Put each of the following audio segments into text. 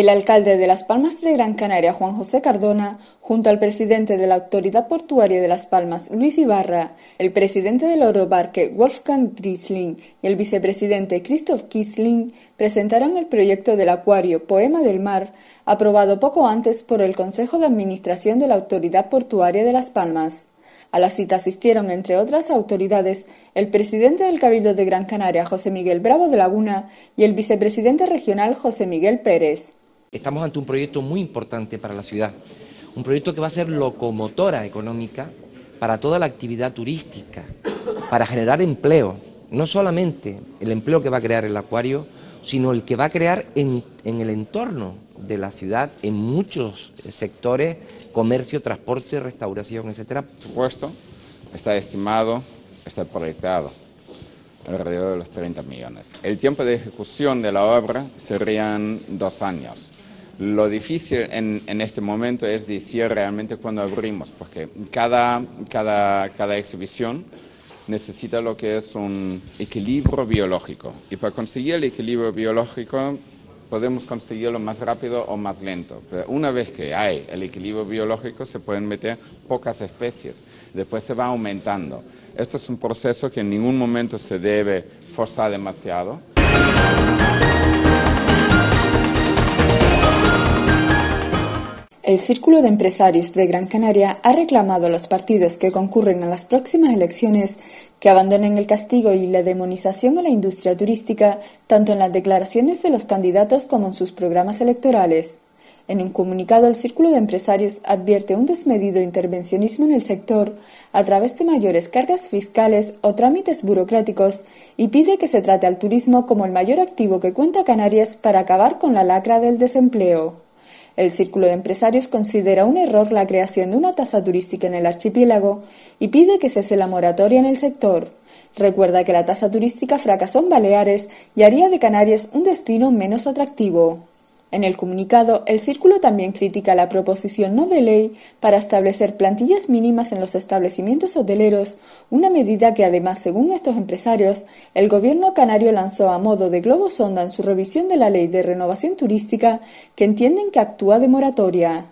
El alcalde de Las Palmas de Gran Canaria, Juan José Cardona, junto al presidente de la Autoridad Portuaria de Las Palmas, Luis Ibarra, el presidente del Orobarque, Wolfgang Driesling, y el vicepresidente, Christoph Kisling, presentaron el proyecto del acuario Poema del Mar, aprobado poco antes por el Consejo de Administración de la Autoridad Portuaria de Las Palmas. A la cita asistieron, entre otras autoridades, el presidente del Cabildo de Gran Canaria, José Miguel Bravo de Laguna, y el vicepresidente regional, José Miguel Pérez. Estamos ante un proyecto muy importante para la ciudad, un proyecto que va a ser locomotora económica para toda la actividad turística, para generar empleo, no solamente el empleo que va a crear el acuario, sino el que va a crear en, el entorno de la ciudad, en muchos sectores, comercio, transporte, restauración, etcétera. Por supuesto, está estimado, está proyectado alrededor de los 30 millones. El tiempo de ejecución de la obra serían dos años. Lo difícil en, este momento es decir realmente cuando abrimos, porque cada, cada, cada exhibición necesita lo que es un equilibrio biológico. Y para conseguir el equilibrio biológico podemos conseguirlo más rápido o más lento. Pero una vez que hay el equilibrio biológico, se pueden meter pocas especies. Después se va aumentando. Esto es un proceso que en ningún momento se debe forzar demasiado. El Círculo de Empresarios de Gran Canaria ha reclamado a los partidos que concurren a las próximas elecciones que abandonen el castigo y la demonización a la industria turística, tanto en las declaraciones de los candidatos como en sus programas electorales. En un comunicado, el Círculo de Empresarios advierte un desmedido intervencionismo en el sector a través de mayores cargas fiscales o trámites burocráticos y pide que se trate al turismo como el mayor activo que cuenta Canarias para acabar con la lacra del desempleo. El Círculo de Empresarios considera un error la creación de una tasa turística en el archipiélago y pide que se cese la moratoria en el sector. Recuerda que la tasa turística fracasó en Baleares y haría de Canarias un destino menos atractivo. En el comunicado, el Círculo también critica la proposición no de ley para establecer plantillas mínimas en los establecimientos hoteleros, una medida que además, según estos empresarios, el gobierno canario lanzó a modo de globo sonda en su revisión de la ley de renovación turística, que entienden que actúa de moratoria.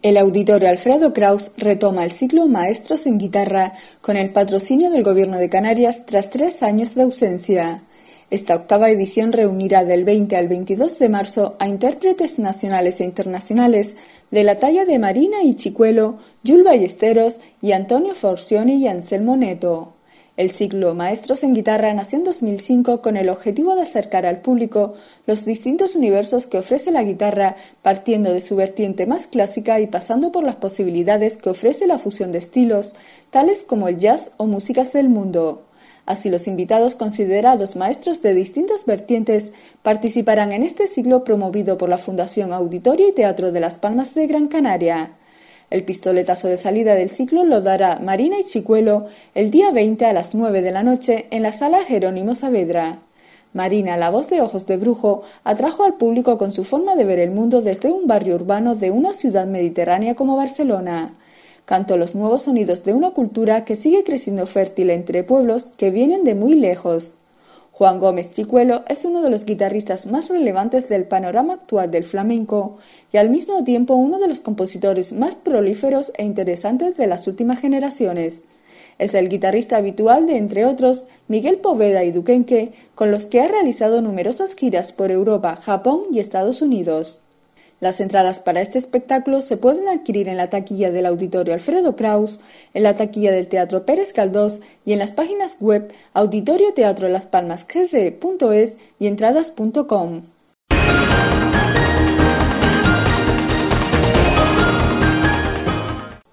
El auditorio Alfredo Kraus retoma el ciclo Maestros en Guitarra con el patrocinio del Gobierno de Canarias tras tres años de ausencia. Esta octava edición reunirá del 20 al 22 de marzo a intérpretes nacionales e internacionales de la talla de Marina y Chicuelo, Yul Ballesteros y Antonio Forcioni y Anselmo Neto. El ciclo Maestros en Guitarra nació en 2005 con el objetivo de acercar al público los distintos universos que ofrece la guitarra, partiendo de su vertiente más clásica y pasando por las posibilidades que ofrece la fusión de estilos, tales como el jazz o músicas del mundo. Así los invitados considerados maestros de distintas vertientes participarán en este ciclo promovido por la Fundación Auditorio y Teatro de las Palmas de Gran Canaria. El pistoletazo de salida del ciclo lo dará Marina y Chicuelo el día 20 a las 9 de la noche en la sala Jerónimo Saavedra. Marina, la voz de Ojos de Brujo, atrajo al público con su forma de ver el mundo desde un barrio urbano de una ciudad mediterránea como Barcelona. Cantó los nuevos sonidos de una cultura que sigue creciendo fértil entre pueblos que vienen de muy lejos. Juan Gómez Chicuelo es uno de los guitarristas más relevantes del panorama actual del flamenco y al mismo tiempo uno de los compositores más prolíferos e interesantes de las últimas generaciones. Es el guitarrista habitual de, entre otros, Miguel Poveda y Duquenque, con los que ha realizado numerosas giras por Europa, Japón y Estados Unidos. Las entradas para este espectáculo se pueden adquirir en la taquilla del Auditorio Alfredo Kraus, en la taquilla del Teatro Pérez Caldós y en las páginas web Auditorio Teatro Las Palmas y entradas.com.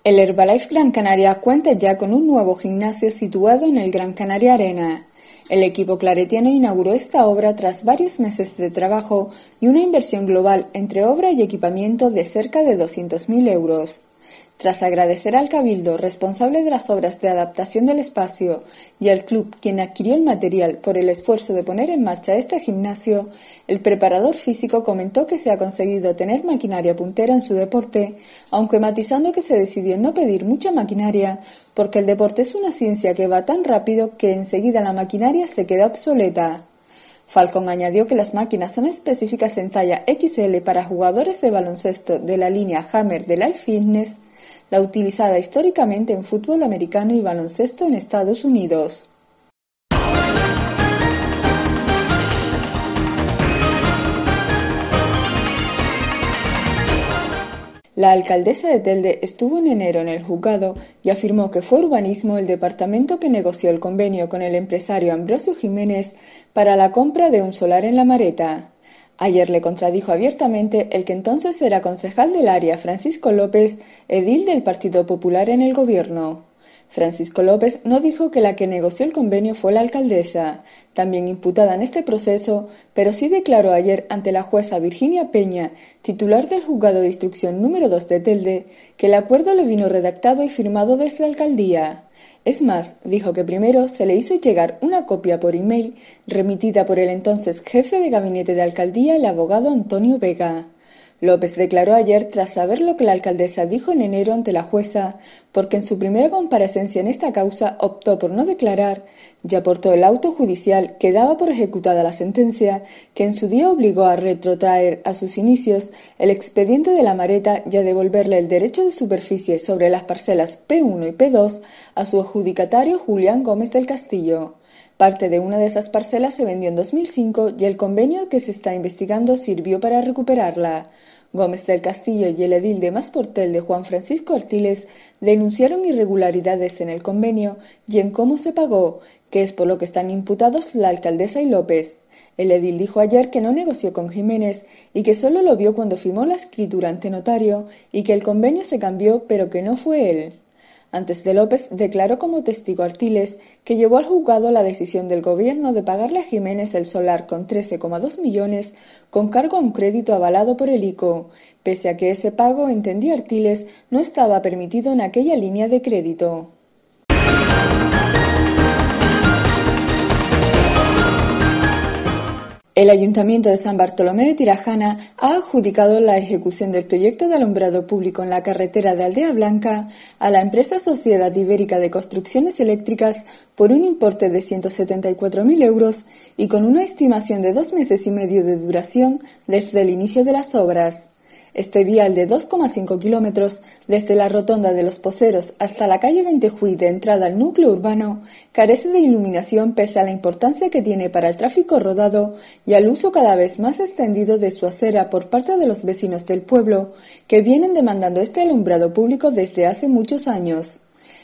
El Herbalife Gran Canaria cuenta ya con un nuevo gimnasio situado en el Gran Canaria Arena. El equipo claretiano inauguró esta obra tras varios meses de trabajo y una inversión global entre obra y equipamiento de cerca de 200.000 euros. Tras agradecer al Cabildo, responsable de las obras de adaptación del espacio, y al club, quien adquirió el material por el esfuerzo de poner en marcha este gimnasio, el preparador físico comentó que se ha conseguido tener maquinaria puntera en su deporte, aunque matizando que se decidió no pedir mucha maquinaria, porque el deporte es una ciencia que va tan rápido que enseguida la maquinaria se queda obsoleta. Falcon añadió que las máquinas son específicas en talla XL para jugadores de baloncesto de la línea Hammer de Life Fitness la utilizada históricamente en fútbol americano y baloncesto en Estados Unidos. La alcaldesa de Telde estuvo en enero en el juzgado y afirmó que fue Urbanismo el departamento que negoció el convenio con el empresario Ambrosio Jiménez para la compra de un solar en la Mareta. Ayer le contradijo abiertamente el que entonces era concejal del área Francisco López, edil del Partido Popular en el gobierno. Francisco López no dijo que la que negoció el convenio fue la alcaldesa, también imputada en este proceso, pero sí declaró ayer ante la jueza Virginia Peña, titular del juzgado de instrucción número 2 de Telde, que el acuerdo le vino redactado y firmado desde la alcaldía. Es más, dijo que primero se le hizo llegar una copia por email remitida por el entonces jefe de gabinete de alcaldía, el abogado Antonio Vega. López declaró ayer tras saber lo que la alcaldesa dijo en enero ante la jueza, porque en su primera comparecencia en esta causa optó por no declarar, y aportó el auto judicial que daba por ejecutada la sentencia, que en su día obligó a retrotraer a sus inicios el expediente de la Mareta y a devolverle el derecho de superficie sobre las parcelas P1 y P2 a su adjudicatario Julián Gómez del Castillo. Parte de una de esas parcelas se vendió en 2005 y el convenio que se está investigando sirvió para recuperarla. Gómez del Castillo y el edil de Masportel de Juan Francisco Artiles denunciaron irregularidades en el convenio y en cómo se pagó, que es por lo que están imputados la alcaldesa y López. El edil dijo ayer que no negoció con Jiménez y que solo lo vio cuando firmó la escritura ante notario y que el convenio se cambió pero que no fue él. Antes de López declaró como testigo Artiles que llevó al juzgado la decisión del gobierno de pagarle a Jiménez el solar con 13,2 millones con cargo a un crédito avalado por el ICO, pese a que ese pago, entendió Artiles, no estaba permitido en aquella línea de crédito. El Ayuntamiento de San Bartolomé de Tirajana ha adjudicado la ejecución del proyecto de alumbrado público en la carretera de Aldea Blanca a la empresa Sociedad Ibérica de Construcciones Eléctricas por un importe de 174.000 euros y con una estimación de dos meses y medio de duración desde el inicio de las obras. Este vial de 2,5 kilómetros, desde la rotonda de los Poseros hasta la calle 20 de entrada al núcleo urbano, carece de iluminación pese a la importancia que tiene para el tráfico rodado y al uso cada vez más extendido de su acera por parte de los vecinos del pueblo, que vienen demandando este alumbrado público desde hace muchos años.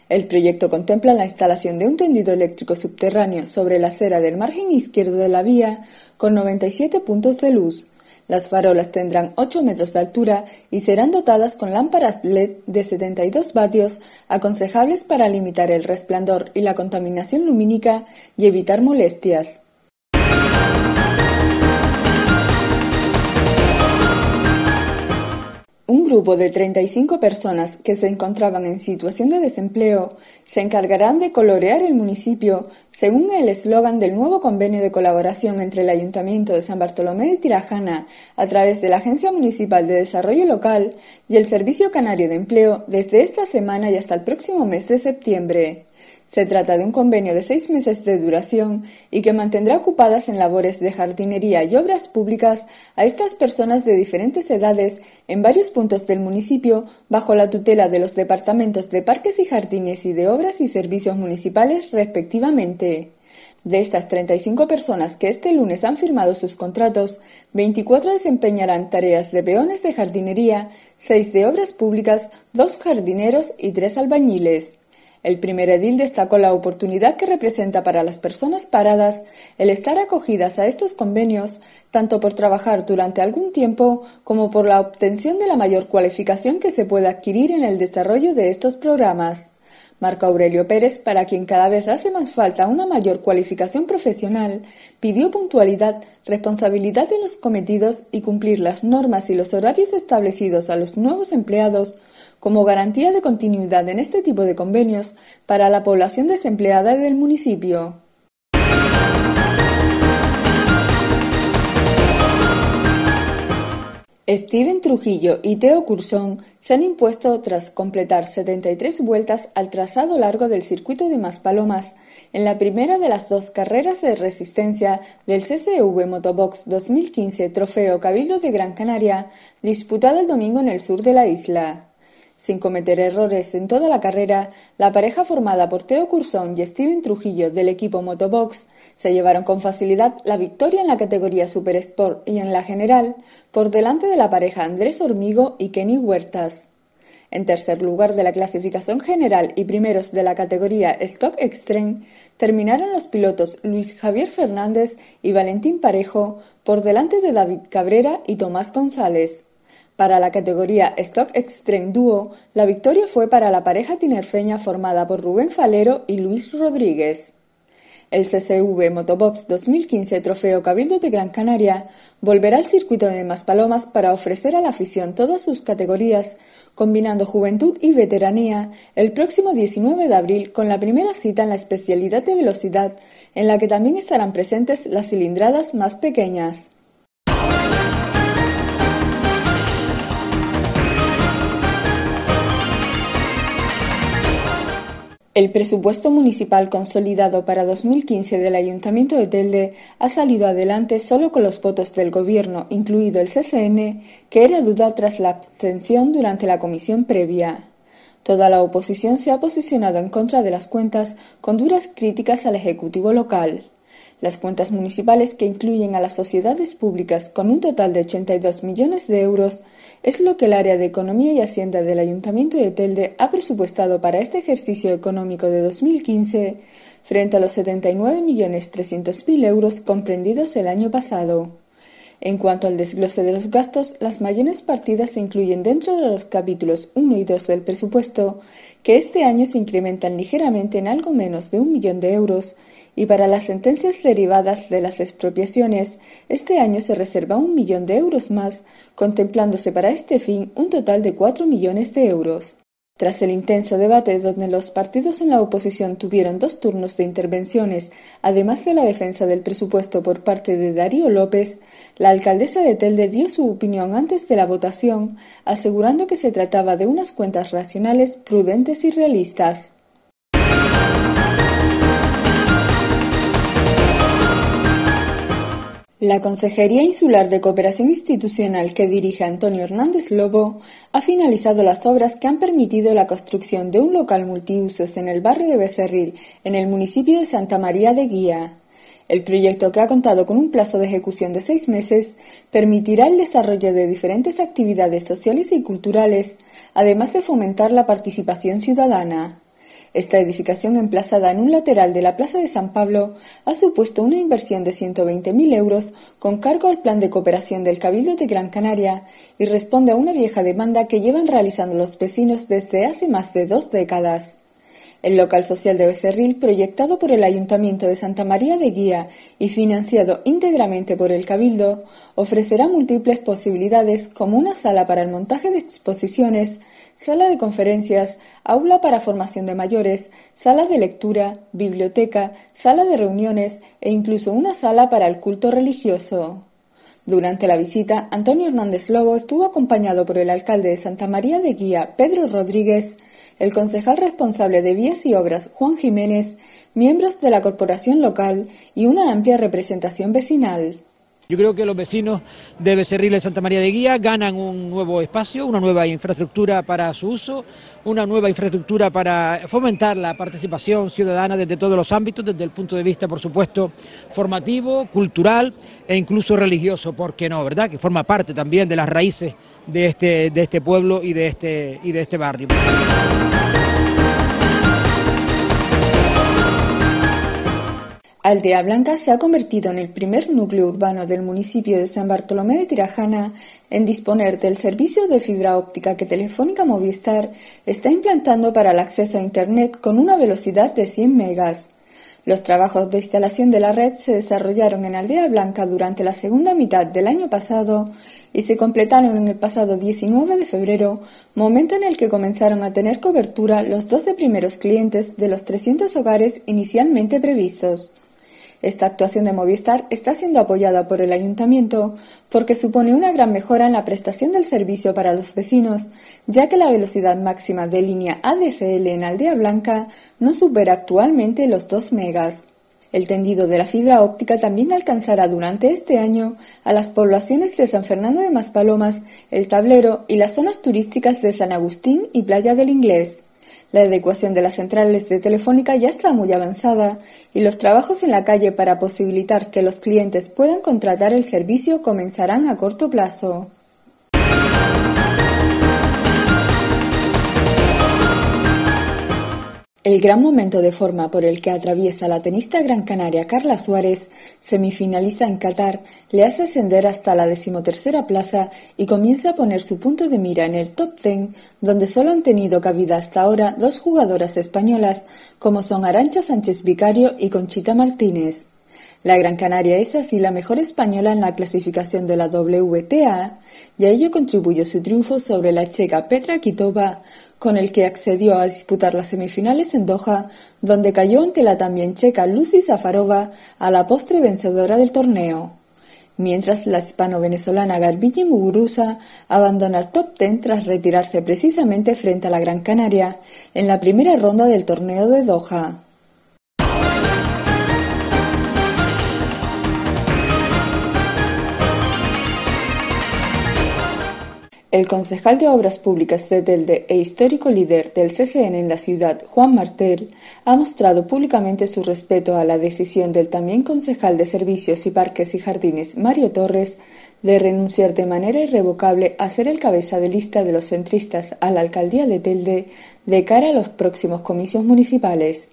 El proyecto contempla la instalación de un tendido eléctrico subterráneo sobre la acera del margen izquierdo de la vía, con 97 puntos de luz, las farolas tendrán 8 metros de altura y serán dotadas con lámparas LED de 72 vatios, aconsejables para limitar el resplandor y la contaminación lumínica y evitar molestias. Un grupo de 35 personas que se encontraban en situación de desempleo se encargarán de colorear el municipio según el eslogan del nuevo convenio de colaboración entre el Ayuntamiento de San Bartolomé de Tirajana a través de la Agencia Municipal de Desarrollo Local y el Servicio Canario de Empleo desde esta semana y hasta el próximo mes de septiembre. Se trata de un convenio de seis meses de duración y que mantendrá ocupadas en labores de jardinería y obras públicas a estas personas de diferentes edades en varios puntos del municipio bajo la tutela de los departamentos de parques y jardines y de obras y servicios municipales respectivamente. De estas 35 personas que este lunes han firmado sus contratos, 24 desempeñarán tareas de peones de jardinería, 6 de obras públicas, 2 jardineros y 3 albañiles. El primer edil destacó la oportunidad que representa para las personas paradas el estar acogidas a estos convenios, tanto por trabajar durante algún tiempo como por la obtención de la mayor cualificación que se pueda adquirir en el desarrollo de estos programas. Marco Aurelio Pérez, para quien cada vez hace más falta una mayor cualificación profesional, pidió puntualidad, responsabilidad de los cometidos y cumplir las normas y los horarios establecidos a los nuevos empleados, como garantía de continuidad en este tipo de convenios para la población desempleada del municipio. Steven Trujillo y Teo Cursón se han impuesto tras completar 73 vueltas al trazado largo del circuito de Maspalomas en la primera de las dos carreras de resistencia del CCV Motobox 2015 Trofeo Cabildo de Gran Canaria, disputada el domingo en el sur de la isla. Sin cometer errores en toda la carrera, la pareja formada por Teo Cursón y Steven Trujillo del equipo Motobox se llevaron con facilidad la victoria en la categoría Super Sport y en la general, por delante de la pareja Andrés Hormigo y Kenny Huertas. En tercer lugar de la clasificación general y primeros de la categoría Stock Extreme, terminaron los pilotos Luis Javier Fernández y Valentín Parejo por delante de David Cabrera y Tomás González. Para la categoría Stock Extreme Duo, la victoria fue para la pareja tinerfeña formada por Rubén Falero y Luis Rodríguez. El CCV Motobox 2015 Trofeo Cabildo de Gran Canaria volverá al circuito de Maspalomas para ofrecer a la afición todas sus categorías, combinando juventud y veteranía, el próximo 19 de abril con la primera cita en la especialidad de velocidad, en la que también estarán presentes las cilindradas más pequeñas. El presupuesto municipal consolidado para 2015 del Ayuntamiento de Telde ha salido adelante solo con los votos del Gobierno, incluido el CCN, que era duda tras la abstención durante la comisión previa. Toda la oposición se ha posicionado en contra de las cuentas con duras críticas al Ejecutivo local. Las cuentas municipales que incluyen a las sociedades públicas con un total de 82 millones de euros es lo que el área de Economía y Hacienda del Ayuntamiento de Telde ha presupuestado para este ejercicio económico de 2015 frente a los millones 79.300.000 euros comprendidos el año pasado. En cuanto al desglose de los gastos, las mayores partidas se incluyen dentro de los capítulos 1 y 2 del presupuesto, que este año se incrementan ligeramente en algo menos de un millón de euros, y para las sentencias derivadas de las expropiaciones, este año se reserva un millón de euros más, contemplándose para este fin un total de cuatro millones de euros. Tras el intenso debate donde los partidos en la oposición tuvieron dos turnos de intervenciones, además de la defensa del presupuesto por parte de Darío López, la alcaldesa de Telde dio su opinión antes de la votación, asegurando que se trataba de unas cuentas racionales, prudentes y realistas. La Consejería Insular de Cooperación Institucional que dirige Antonio Hernández Lobo ha finalizado las obras que han permitido la construcción de un local multiusos en el barrio de Becerril, en el municipio de Santa María de Guía. El proyecto, que ha contado con un plazo de ejecución de seis meses, permitirá el desarrollo de diferentes actividades sociales y culturales, además de fomentar la participación ciudadana. Esta edificación emplazada en un lateral de la Plaza de San Pablo ha supuesto una inversión de 120.000 euros con cargo al Plan de Cooperación del Cabildo de Gran Canaria y responde a una vieja demanda que llevan realizando los vecinos desde hace más de dos décadas. El local social de Becerril, proyectado por el Ayuntamiento de Santa María de Guía y financiado íntegramente por el Cabildo, ofrecerá múltiples posibilidades como una sala para el montaje de exposiciones, sala de conferencias, aula para formación de mayores, sala de lectura, biblioteca, sala de reuniones e incluso una sala para el culto religioso. Durante la visita, Antonio Hernández Lobo estuvo acompañado por el alcalde de Santa María de Guía, Pedro Rodríguez, el concejal responsable de Vías y Obras, Juan Jiménez, miembros de la corporación local y una amplia representación vecinal. Yo creo que los vecinos de Becerril de Santa María de Guía ganan un nuevo espacio, una nueva infraestructura para su uso, una nueva infraestructura para fomentar la participación ciudadana desde todos los ámbitos, desde el punto de vista, por supuesto, formativo, cultural e incluso religioso, porque no, verdad? Que forma parte también de las raíces de este, de este pueblo y de este, y de este barrio. Aldea Blanca se ha convertido en el primer núcleo urbano del municipio de San Bartolomé de Tirajana en disponer del servicio de fibra óptica que Telefónica Movistar está implantando para el acceso a Internet con una velocidad de 100 megas. Los trabajos de instalación de la red se desarrollaron en Aldea Blanca durante la segunda mitad del año pasado y se completaron en el pasado 19 de febrero, momento en el que comenzaron a tener cobertura los 12 primeros clientes de los 300 hogares inicialmente previstos. Esta actuación de Movistar está siendo apoyada por el ayuntamiento porque supone una gran mejora en la prestación del servicio para los vecinos, ya que la velocidad máxima de línea ADSL en Aldea Blanca no supera actualmente los 2 megas. El tendido de la fibra óptica también alcanzará durante este año a las poblaciones de San Fernando de Maspalomas, El Tablero y las zonas turísticas de San Agustín y Playa del Inglés. La adecuación de las centrales de Telefónica ya está muy avanzada y los trabajos en la calle para posibilitar que los clientes puedan contratar el servicio comenzarán a corto plazo. El gran momento de forma por el que atraviesa la tenista gran canaria Carla Suárez, semifinalista en Qatar, le hace ascender hasta la decimotercera plaza y comienza a poner su punto de mira en el top ten, donde solo han tenido cabida hasta ahora dos jugadoras españolas, como son Arancha Sánchez Vicario y Conchita Martínez. La Gran Canaria es así la mejor española en la clasificación de la WTA y a ello contribuyó su triunfo sobre la checa Petra Kitova, con el que accedió a disputar las semifinales en Doha, donde cayó ante la también checa Lucy Zafarova, a la postre vencedora del torneo. Mientras la hispano-venezolana Garbiñe Muguruza abandona el top ten tras retirarse precisamente frente a la Gran Canaria en la primera ronda del torneo de Doha. El concejal de Obras Públicas de Telde e histórico líder del CCN en la ciudad, Juan Martel, ha mostrado públicamente su respeto a la decisión del también concejal de Servicios y Parques y Jardines, Mario Torres, de renunciar de manera irrevocable a ser el cabeza de lista de los centristas a la alcaldía de Telde de cara a los próximos comicios municipales.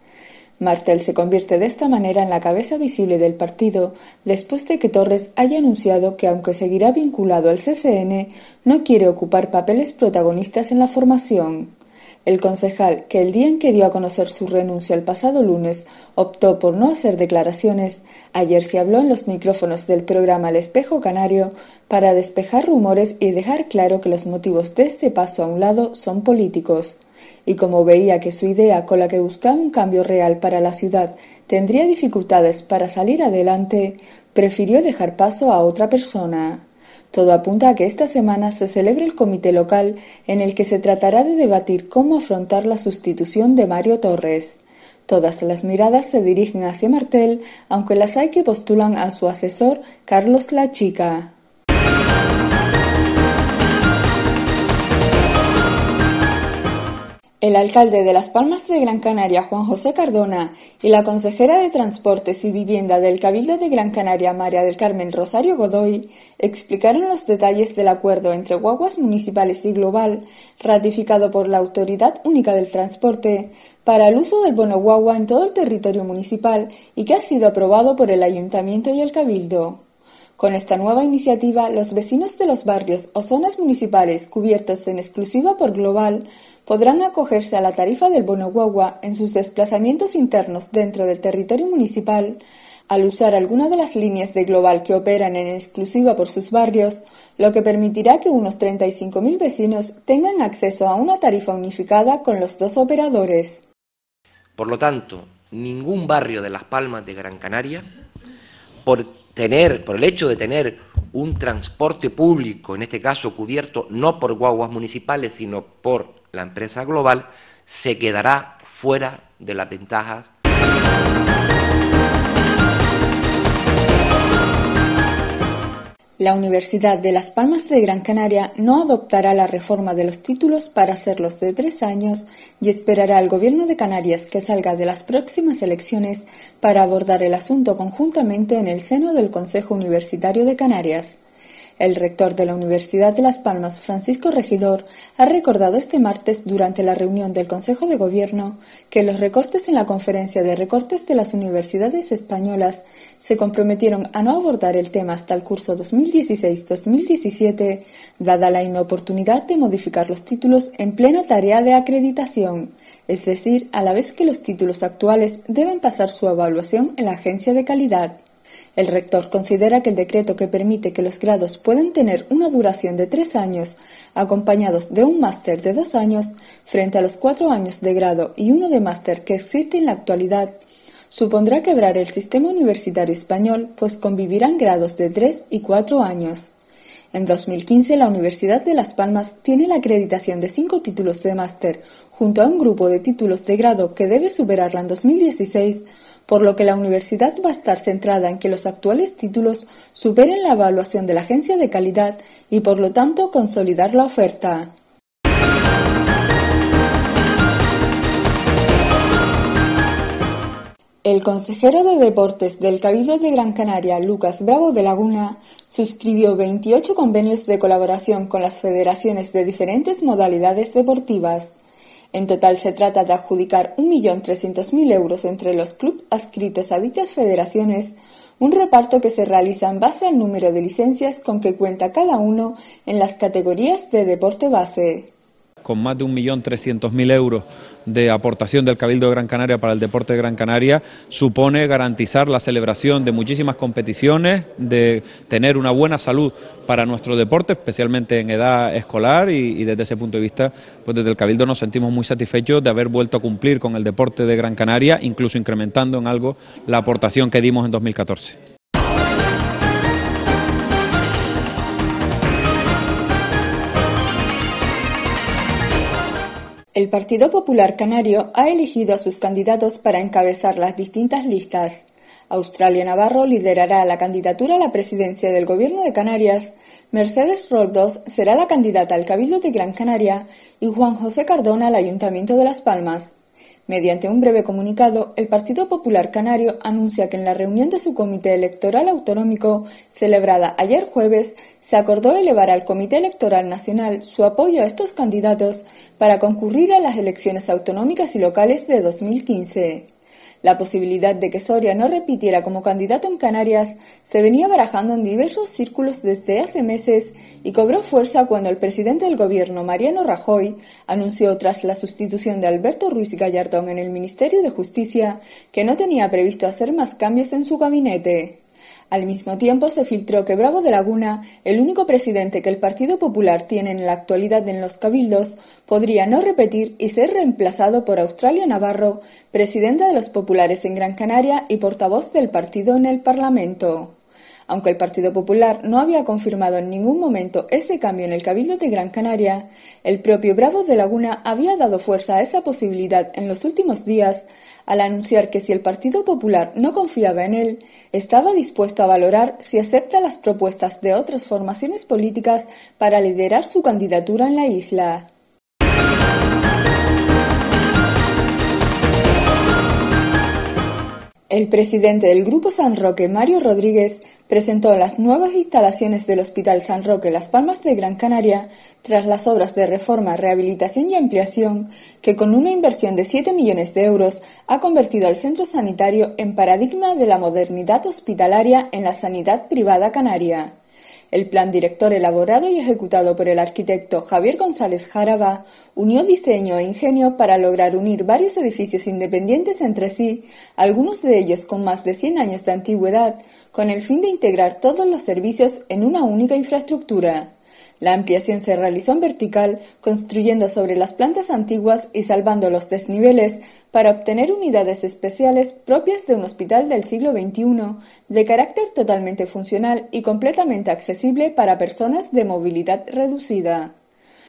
Martel se convierte de esta manera en la cabeza visible del partido después de que Torres haya anunciado que aunque seguirá vinculado al CCN, no quiere ocupar papeles protagonistas en la formación. El concejal, que el día en que dio a conocer su renuncia el pasado lunes optó por no hacer declaraciones, ayer se habló en los micrófonos del programa El Espejo Canario para despejar rumores y dejar claro que los motivos de este paso a un lado son políticos y como veía que su idea con la que buscaba un cambio real para la ciudad tendría dificultades para salir adelante, prefirió dejar paso a otra persona. Todo apunta a que esta semana se celebre el comité local en el que se tratará de debatir cómo afrontar la sustitución de Mario Torres. Todas las miradas se dirigen hacia Martel, aunque las hay que postulan a su asesor Carlos La Chica. El alcalde de Las Palmas de Gran Canaria, Juan José Cardona, y la consejera de Transportes y Vivienda del Cabildo de Gran Canaria, María del Carmen Rosario Godoy, explicaron los detalles del acuerdo entre guaguas municipales y global, ratificado por la Autoridad Única del Transporte, para el uso del bono guagua en todo el territorio municipal y que ha sido aprobado por el Ayuntamiento y el Cabildo. Con esta nueva iniciativa, los vecinos de los barrios o zonas municipales cubiertos en exclusiva por Global podrán acogerse a la tarifa del bono guagua en sus desplazamientos internos dentro del territorio municipal al usar alguna de las líneas de Global que operan en exclusiva por sus barrios, lo que permitirá que unos 35.000 vecinos tengan acceso a una tarifa unificada con los dos operadores. Por lo tanto, ningún barrio de Las Palmas de Gran Canaria, por, tener, por el hecho de tener un transporte público, en este caso cubierto no por guaguas municipales, sino por la empresa global, se quedará fuera de las ventajas. La Universidad de Las Palmas de Gran Canaria no adoptará la reforma de los títulos para hacerlos de tres años y esperará al Gobierno de Canarias que salga de las próximas elecciones para abordar el asunto conjuntamente en el seno del Consejo Universitario de Canarias. El rector de la Universidad de Las Palmas, Francisco Regidor, ha recordado este martes durante la reunión del Consejo de Gobierno que los recortes en la conferencia de recortes de las universidades españolas se comprometieron a no abordar el tema hasta el curso 2016-2017, dada la inoportunidad de modificar los títulos en plena tarea de acreditación, es decir, a la vez que los títulos actuales deben pasar su evaluación en la agencia de calidad. El rector considera que el decreto que permite que los grados puedan tener una duración de tres años, acompañados de un máster de dos años, frente a los cuatro años de grado y uno de máster que existe en la actualidad, supondrá quebrar el sistema universitario español, pues convivirán grados de tres y cuatro años. En 2015, la Universidad de Las Palmas tiene la acreditación de cinco títulos de máster, junto a un grupo de títulos de grado que debe superarla en 2016, por lo que la universidad va a estar centrada en que los actuales títulos superen la evaluación de la agencia de calidad y por lo tanto consolidar la oferta. El consejero de Deportes del Cabildo de Gran Canaria, Lucas Bravo de Laguna, suscribió 28 convenios de colaboración con las federaciones de diferentes modalidades deportivas. En total se trata de adjudicar 1.300.000 euros entre los clubes adscritos a dichas federaciones, un reparto que se realiza en base al número de licencias con que cuenta cada uno en las categorías de deporte base. Con más de 1.300.000 euros de aportación del Cabildo de Gran Canaria para el deporte de Gran Canaria supone garantizar la celebración de muchísimas competiciones, de tener una buena salud para nuestro deporte, especialmente en edad escolar y, y desde ese punto de vista, pues desde el Cabildo nos sentimos muy satisfechos de haber vuelto a cumplir con el deporte de Gran Canaria, incluso incrementando en algo la aportación que dimos en 2014. El Partido Popular Canario ha elegido a sus candidatos para encabezar las distintas listas. Australia Navarro liderará la candidatura a la presidencia del Gobierno de Canarias, Mercedes Roldos será la candidata al Cabildo de Gran Canaria y Juan José Cardona al Ayuntamiento de Las Palmas. Mediante un breve comunicado, el Partido Popular Canario anuncia que en la reunión de su Comité Electoral Autonómico, celebrada ayer jueves, se acordó elevar al Comité Electoral Nacional su apoyo a estos candidatos para concurrir a las elecciones autonómicas y locales de 2015. La posibilidad de que Soria no repitiera como candidato en Canarias se venía barajando en diversos círculos desde hace meses y cobró fuerza cuando el presidente del gobierno, Mariano Rajoy, anunció tras la sustitución de Alberto Ruiz Gallardón en el Ministerio de Justicia que no tenía previsto hacer más cambios en su gabinete. Al mismo tiempo se filtró que Bravo de Laguna, el único presidente que el Partido Popular tiene en la actualidad en los cabildos, podría no repetir y ser reemplazado por Australia Navarro, presidenta de los populares en Gran Canaria y portavoz del partido en el Parlamento. Aunque el Partido Popular no había confirmado en ningún momento ese cambio en el Cabildo de Gran Canaria, el propio Bravo de Laguna había dado fuerza a esa posibilidad en los últimos días al anunciar que si el Partido Popular no confiaba en él, estaba dispuesto a valorar si acepta las propuestas de otras formaciones políticas para liderar su candidatura en la isla. El presidente del Grupo San Roque, Mario Rodríguez, presentó las nuevas instalaciones del Hospital San Roque Las Palmas de Gran Canaria tras las obras de reforma, rehabilitación y ampliación que con una inversión de siete millones de euros ha convertido al centro sanitario en paradigma de la modernidad hospitalaria en la sanidad privada canaria. El plan director elaborado y ejecutado por el arquitecto Javier González Jaraba unió diseño e ingenio para lograr unir varios edificios independientes entre sí, algunos de ellos con más de 100 años de antigüedad, con el fin de integrar todos los servicios en una única infraestructura. La ampliación se realizó en vertical, construyendo sobre las plantas antiguas y salvando los desniveles para obtener unidades especiales propias de un hospital del siglo XXI, de carácter totalmente funcional y completamente accesible para personas de movilidad reducida.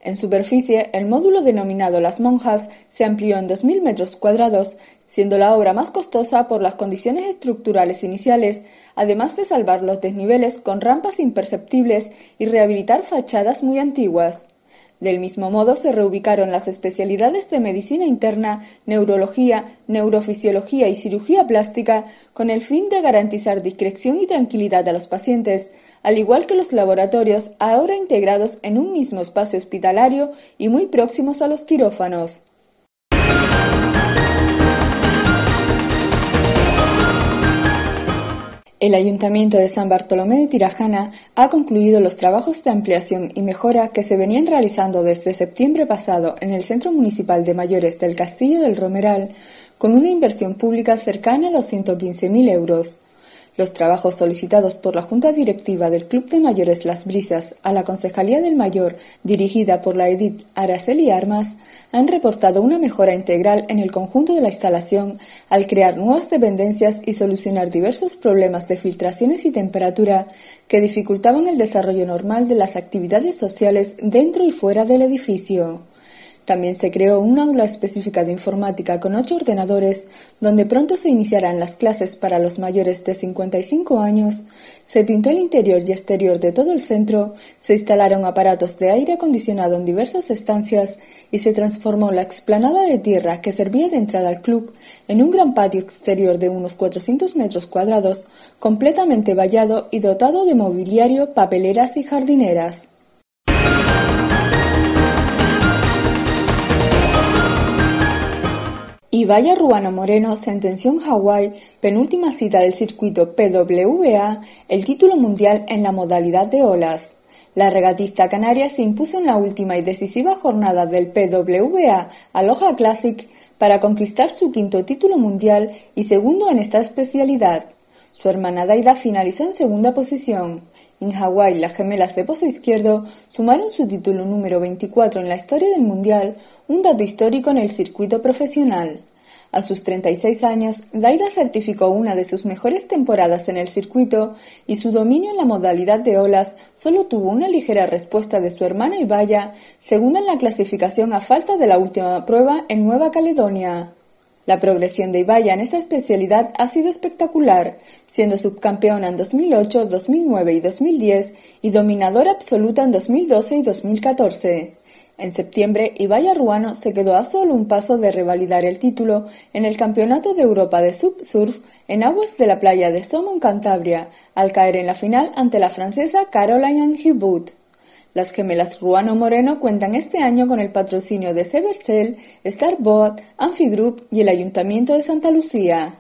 En superficie, el módulo denominado Las Monjas se amplió en 2.000 metros cuadrados, siendo la obra más costosa por las condiciones estructurales iniciales, además de salvar los desniveles con rampas imperceptibles y rehabilitar fachadas muy antiguas. Del mismo modo se reubicaron las especialidades de medicina interna, neurología, neurofisiología y cirugía plástica con el fin de garantizar discreción y tranquilidad a los pacientes, al igual que los laboratorios ahora integrados en un mismo espacio hospitalario y muy próximos a los quirófanos. El Ayuntamiento de San Bartolomé de Tirajana ha concluido los trabajos de ampliación y mejora que se venían realizando desde septiembre pasado en el Centro Municipal de Mayores del Castillo del Romeral, con una inversión pública cercana a los 115.000 euros. Los trabajos solicitados por la Junta Directiva del Club de Mayores Las Brisas a la Concejalía del Mayor, dirigida por la Edith Araceli Armas, han reportado una mejora integral en el conjunto de la instalación al crear nuevas dependencias y solucionar diversos problemas de filtraciones y temperatura que dificultaban el desarrollo normal de las actividades sociales dentro y fuera del edificio. También se creó un aula específica de informática con ocho ordenadores, donde pronto se iniciarán las clases para los mayores de 55 años. Se pintó el interior y exterior de todo el centro, se instalaron aparatos de aire acondicionado en diversas estancias y se transformó la explanada de tierra que servía de entrada al club en un gran patio exterior de unos 400 metros cuadrados, completamente vallado y dotado de mobiliario, papeleras y jardineras. Y Vaya Ruano Moreno sentenció en Hawái, penúltima cita del circuito PWA, el título mundial en la modalidad de olas. La regatista canaria se impuso en la última y decisiva jornada del PWA Aloha Classic para conquistar su quinto título mundial y segundo en esta especialidad. Su hermana Daida finalizó en segunda posición. En Hawái, las gemelas de Pozo Izquierdo sumaron su título número 24 en la historia del Mundial, un dato histórico en el circuito profesional. A sus 36 años, Daida certificó una de sus mejores temporadas en el circuito y su dominio en la modalidad de olas solo tuvo una ligera respuesta de su hermana Ibaya, segunda en la clasificación a falta de la última prueba en Nueva Caledonia. La progresión de Ibaya en esta especialidad ha sido espectacular, siendo subcampeona en 2008, 2009 y 2010 y dominadora absoluta en 2012 y 2014. En septiembre, Ibaya Ruano se quedó a solo un paso de revalidar el título en el Campeonato de Europa de Subsurf en aguas de la playa de Somon, Cantabria, al caer en la final ante la francesa Caroline Angibout. Las gemelas Ruano Moreno cuentan este año con el patrocinio de Severcel, Starbot, Amphigroup y el Ayuntamiento de Santa Lucía.